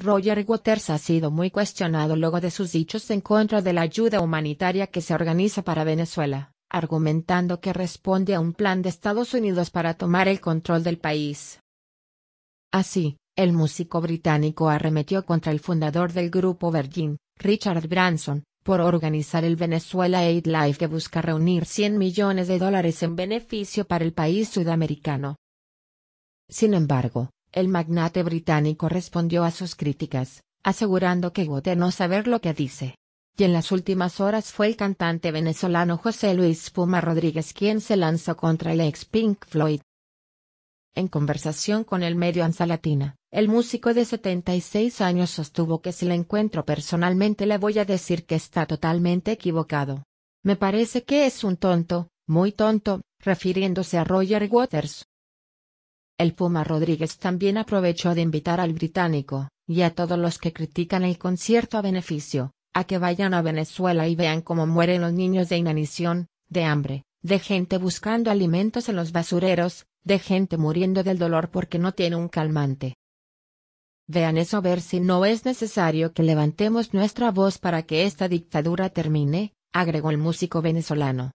Roger Waters ha sido muy cuestionado luego de sus dichos en contra de la ayuda humanitaria que se organiza para Venezuela, argumentando que responde a un plan de Estados Unidos para tomar el control del país. Así, el músico británico arremetió contra el fundador del grupo Virgin, Richard Branson, por organizar el Venezuela Aid Life que busca reunir 100 millones de dólares en beneficio para el país sudamericano. Sin embargo, el magnate británico respondió a sus críticas, asegurando que Gote no saber lo que dice. Y en las últimas horas fue el cantante venezolano José Luis Puma Rodríguez quien se lanzó contra el ex Pink Floyd. En conversación con el medio Ansa Latina, el músico de 76 años sostuvo que si le encuentro personalmente le voy a decir que está totalmente equivocado. Me parece que es un tonto, muy tonto, refiriéndose a Roger Waters. El Puma Rodríguez también aprovechó de invitar al británico, y a todos los que critican el concierto a beneficio, a que vayan a Venezuela y vean cómo mueren los niños de inanición, de hambre, de gente buscando alimentos en los basureros, de gente muriendo del dolor porque no tiene un calmante. Vean eso ver si no es necesario que levantemos nuestra voz para que esta dictadura termine, agregó el músico venezolano.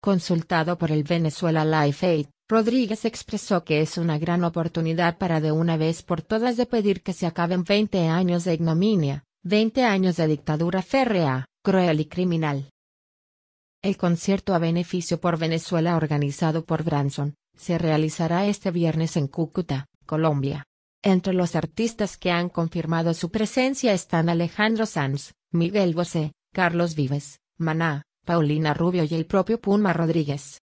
Consultado por el Venezuela Life Aid, Rodríguez expresó que es una gran oportunidad para de una vez por todas de pedir que se acaben 20 años de ignominia, 20 años de dictadura férrea, cruel y criminal. El concierto a beneficio por Venezuela organizado por Branson, se realizará este viernes en Cúcuta, Colombia. Entre los artistas que han confirmado su presencia están Alejandro Sanz, Miguel Bosé, Carlos Vives, Maná, Paulina Rubio y el propio Puma Rodríguez.